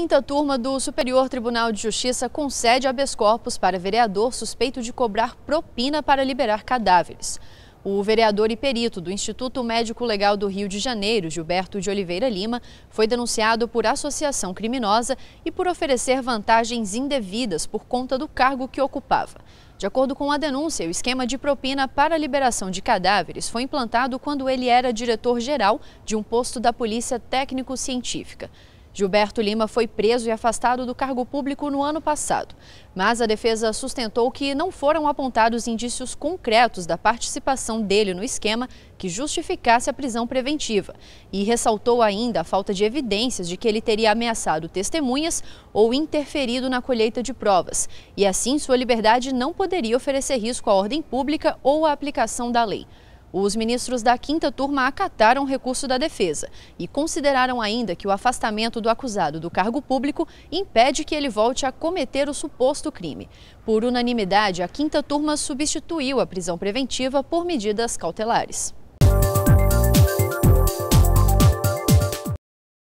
quinta turma do Superior Tribunal de Justiça concede habeas corpus para vereador suspeito de cobrar propina para liberar cadáveres. O vereador e perito do Instituto Médico Legal do Rio de Janeiro, Gilberto de Oliveira Lima, foi denunciado por associação criminosa e por oferecer vantagens indevidas por conta do cargo que ocupava. De acordo com a denúncia, o esquema de propina para liberação de cadáveres foi implantado quando ele era diretor-geral de um posto da Polícia Técnico-Científica. Gilberto Lima foi preso e afastado do cargo público no ano passado, mas a defesa sustentou que não foram apontados indícios concretos da participação dele no esquema que justificasse a prisão preventiva e ressaltou ainda a falta de evidências de que ele teria ameaçado testemunhas ou interferido na colheita de provas, e assim sua liberdade não poderia oferecer risco à ordem pública ou à aplicação da lei. Os ministros da quinta turma acataram o recurso da defesa e consideraram ainda que o afastamento do acusado do cargo público impede que ele volte a cometer o suposto crime. Por unanimidade, a quinta turma substituiu a prisão preventiva por medidas cautelares.